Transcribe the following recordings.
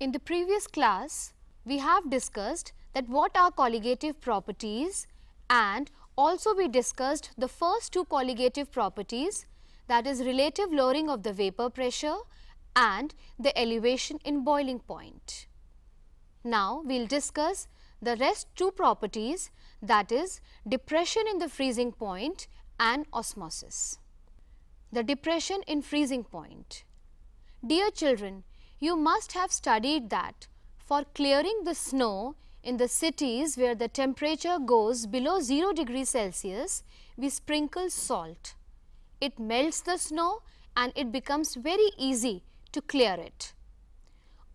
In the previous class, we have discussed that what are colligative properties and also we discussed the first two colligative properties that is relative lowering of the vapor pressure and the elevation in boiling point. Now, we will discuss the rest two properties that is depression in the freezing point and osmosis. The depression in freezing point. Dear children, you must have studied that for clearing the snow in the cities where the temperature goes below 0 degrees Celsius, we sprinkle salt. It melts the snow and it becomes very easy to clear it.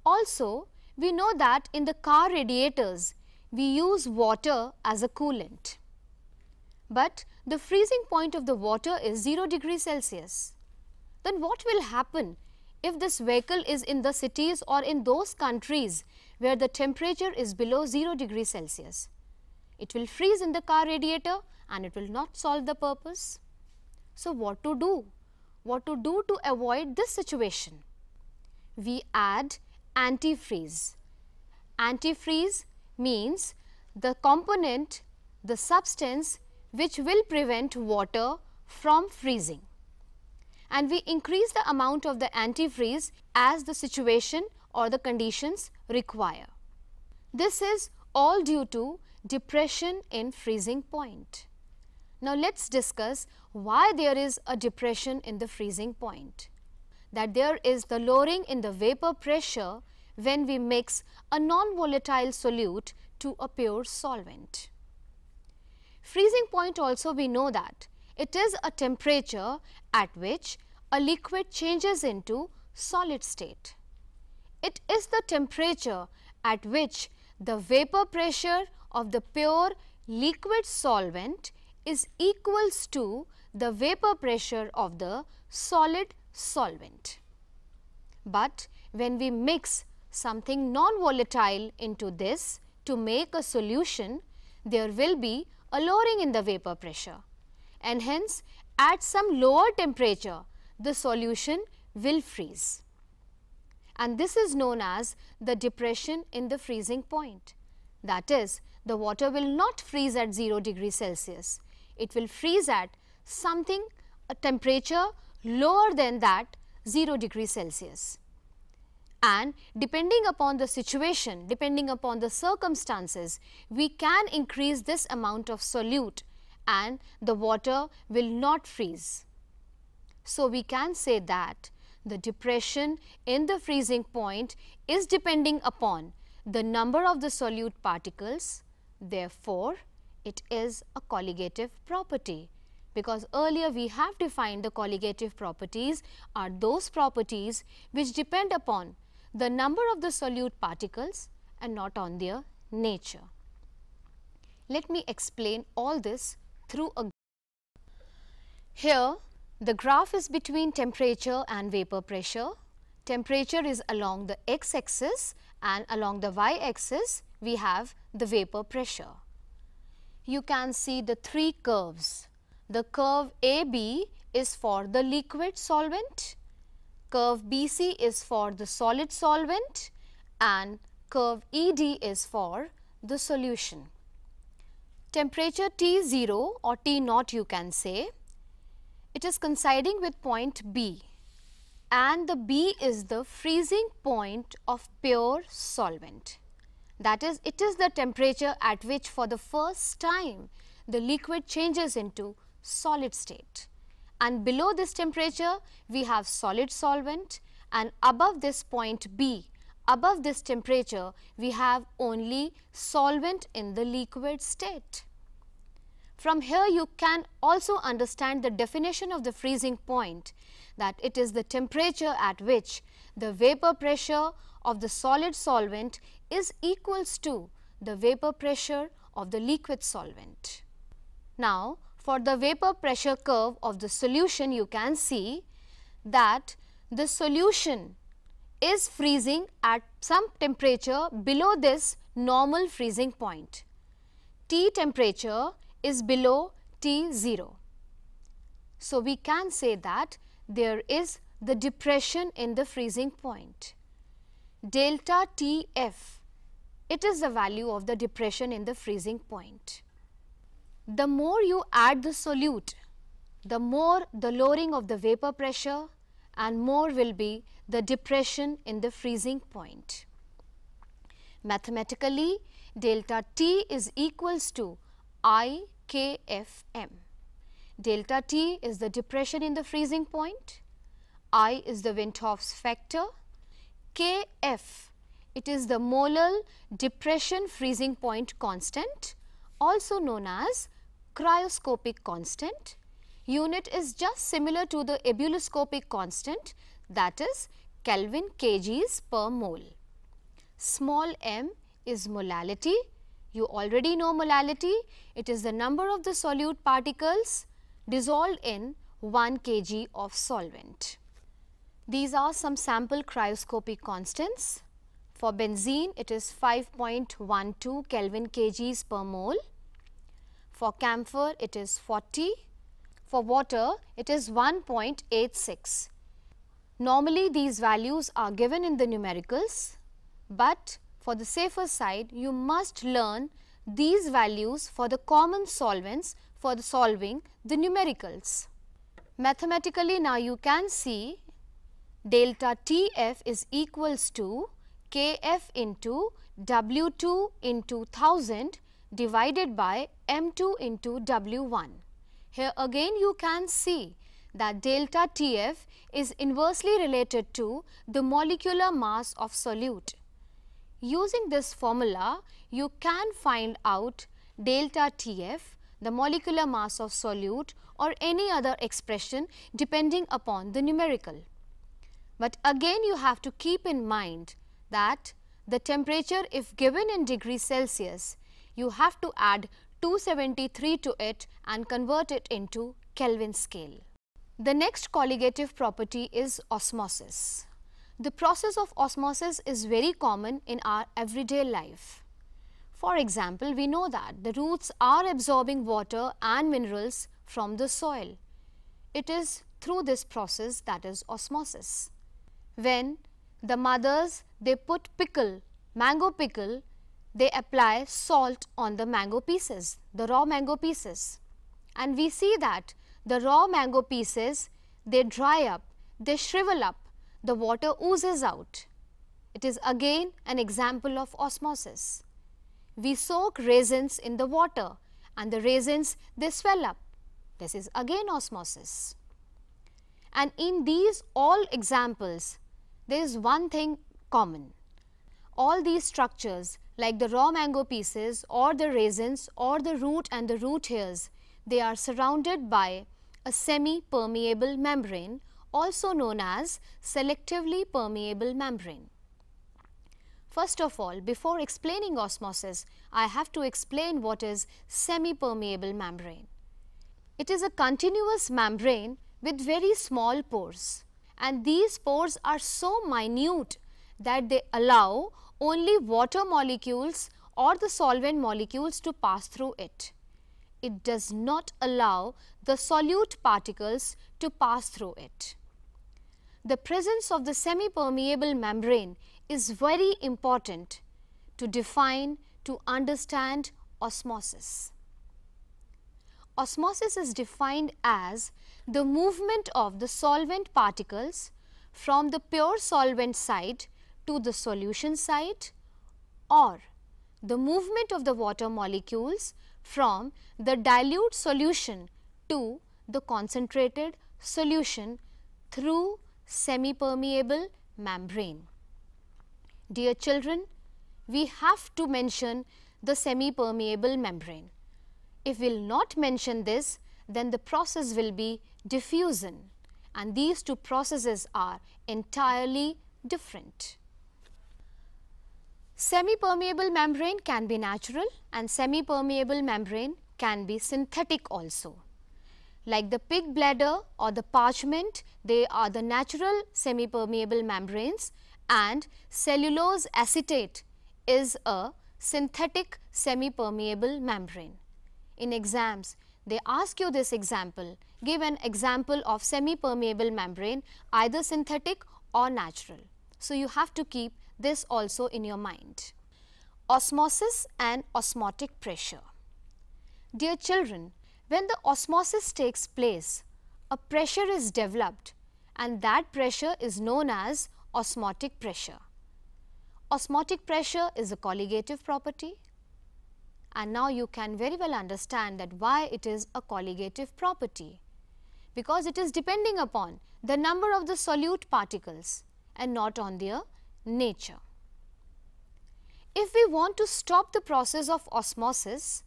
Also, we know that in the car radiators, we use water as a coolant. But the freezing point of the water is 0 degrees Celsius. Then what will happen if this vehicle is in the cities or in those countries where the temperature is below 0 degree Celsius. It will freeze in the car radiator and it will not solve the purpose. So, what to do? What to do to avoid this situation? We add antifreeze. Antifreeze means the component, the substance which will prevent water from freezing and we increase the amount of the antifreeze as the situation or the conditions require. This is all due to depression in freezing point. Now let's discuss why there is a depression in the freezing point. That there is the lowering in the vapor pressure when we mix a non-volatile solute to a pure solvent. Freezing point also we know that it is a temperature at which a liquid changes into solid state. It is the temperature at which the vapor pressure of the pure liquid solvent is equals to the vapor pressure of the solid solvent. But when we mix something non-volatile into this to make a solution, there will be a lowering in the vapor pressure and hence at some lower temperature the solution will freeze. And this is known as the depression in the freezing point. That is, the water will not freeze at 0 degree Celsius. It will freeze at something, a temperature lower than that 0 degree Celsius. And depending upon the situation, depending upon the circumstances, we can increase this amount of solute and the water will not freeze. So we can say that the depression in the freezing point is depending upon the number of the solute particles. Therefore, it is a colligative property because earlier we have defined the colligative properties are those properties which depend upon the number of the solute particles and not on their nature. Let me explain all this through a here the graph is between temperature and vapor pressure. Temperature is along the x-axis and along the y-axis we have the vapor pressure. You can see the three curves. The curve AB is for the liquid solvent, curve BC is for the solid solvent and curve ED is for the solution. Temperature T0 or T0 you can say it is coinciding with point B and the B is the freezing point of pure solvent. That is, it is the temperature at which for the first time the liquid changes into solid state. And below this temperature, we have solid solvent and above this point B, above this temperature, we have only solvent in the liquid state. From here, you can also understand the definition of the freezing point, that it is the temperature at which the vapor pressure of the solid solvent is equals to the vapor pressure of the liquid solvent. Now, for the vapor pressure curve of the solution, you can see that the solution is freezing at some temperature below this normal freezing point. T temperature is below T0. So, we can say that there is the depression in the freezing point. Delta Tf, it is the value of the depression in the freezing point. The more you add the solute, the more the lowering of the vapor pressure and more will be the depression in the freezing point. Mathematically, delta T is equals to I KFM. Delta T is the depression in the freezing point. I is the Windhoff's factor. KF, it is the molal depression freezing point constant, also known as cryoscopic constant. Unit is just similar to the ebuloscopic constant that is Kelvin kgs per mole. Small m is molality you already know molality. It is the number of the solute particles dissolved in 1 kg of solvent. These are some sample cryoscopic constants. For benzene, it is 5.12 Kelvin kgs per mole. For camphor, it is 40. For water, it is 1.86. Normally, these values are given in the numericals, but for the safer side, you must learn these values for the common solvents for the solving the numericals. Mathematically now you can see delta Tf is equals to Kf into W2 into 1000 divided by M2 into W1. Here again you can see that delta Tf is inversely related to the molecular mass of solute. Using this formula, you can find out delta TF, the molecular mass of solute or any other expression depending upon the numerical. But again you have to keep in mind that the temperature if given in degree Celsius, you have to add 273 to it and convert it into Kelvin scale. The next colligative property is osmosis. The process of osmosis is very common in our everyday life. For example, we know that the roots are absorbing water and minerals from the soil. It is through this process that is osmosis. When the mothers, they put pickle, mango pickle, they apply salt on the mango pieces, the raw mango pieces. And we see that the raw mango pieces, they dry up, they shrivel up the water oozes out. It is again an example of osmosis. We soak raisins in the water and the raisins they swell up. This is again osmosis. And in these all examples, there is one thing common. All these structures like the raw mango pieces or the raisins or the root and the root hairs, they are surrounded by a semi-permeable membrane also known as selectively permeable membrane. First of all, before explaining osmosis, I have to explain what is semi-permeable membrane. It is a continuous membrane with very small pores and these pores are so minute that they allow only water molecules or the solvent molecules to pass through it. It does not allow the solute particles to pass through it the presence of the semi-permeable membrane is very important to define, to understand osmosis. Osmosis is defined as the movement of the solvent particles from the pure solvent side to the solution side or the movement of the water molecules from the dilute solution to the concentrated solution through semi-permeable membrane. Dear children, we have to mention the semi-permeable membrane. If we will not mention this, then the process will be diffusion and these two processes are entirely different. Semi-permeable membrane can be natural and semi-permeable membrane can be synthetic also like the pig bladder or the parchment, they are the natural semi-permeable membranes and cellulose acetate is a synthetic semi-permeable membrane. In exams, they ask you this example, give an example of semi-permeable membrane either synthetic or natural. So, you have to keep this also in your mind. Osmosis and osmotic pressure. Dear children, when the osmosis takes place, a pressure is developed and that pressure is known as osmotic pressure. Osmotic pressure is a colligative property and now you can very well understand that why it is a colligative property because it is depending upon the number of the solute particles and not on their nature. If we want to stop the process of osmosis,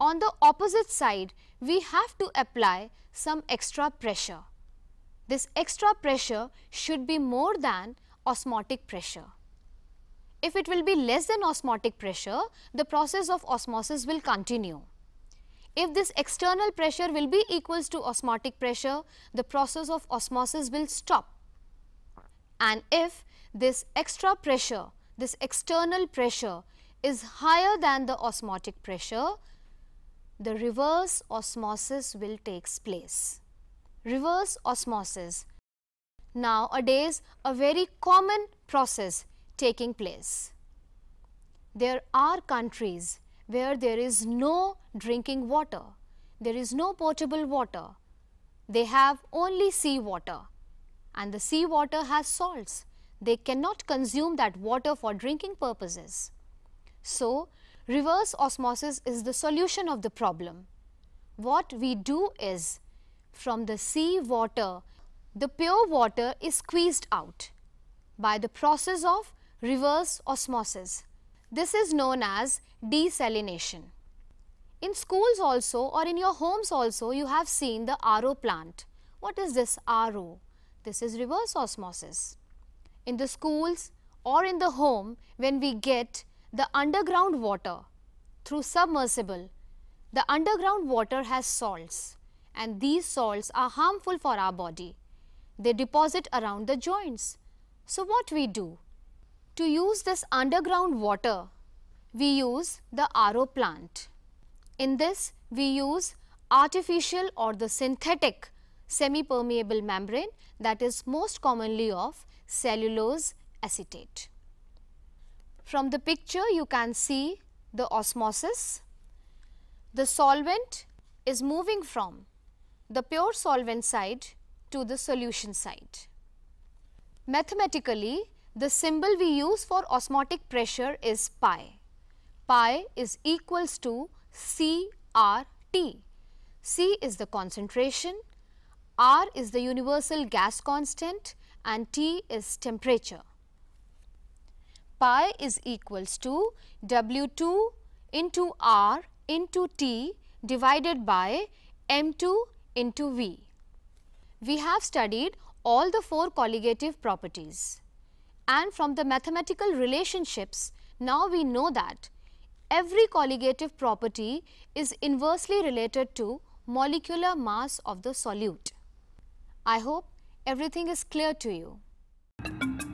on the opposite side, we have to apply some extra pressure. This extra pressure should be more than osmotic pressure. If it will be less than osmotic pressure, the process of osmosis will continue. If this external pressure will be equals to osmotic pressure, the process of osmosis will stop. And if this extra pressure, this external pressure is higher than the osmotic pressure, the reverse osmosis will takes place. Reverse osmosis. Nowadays, a very common process taking place. There are countries where there is no drinking water, there is no potable water. They have only sea water and the sea water has salts. They cannot consume that water for drinking purposes. So, reverse osmosis is the solution of the problem. What we do is, from the sea water, the pure water is squeezed out by the process of reverse osmosis. This is known as desalination. In schools also or in your homes also, you have seen the RO plant. What is this RO? This is reverse osmosis. In the schools or in the home, when we get the underground water through submersible, the underground water has salts and these salts are harmful for our body. They deposit around the joints. So what we do? To use this underground water, we use the RO plant. In this, we use artificial or the synthetic semi-permeable membrane that is most commonly of cellulose acetate. From the picture you can see the osmosis. The solvent is moving from the pure solvent side to the solution side. Mathematically, the symbol we use for osmotic pressure is pi. Pi is equals to CRT. C is the concentration, R is the universal gas constant and T is temperature pi is equals to W2 into R into T divided by M2 into V. We have studied all the four colligative properties and from the mathematical relationships now we know that every colligative property is inversely related to molecular mass of the solute. I hope everything is clear to you.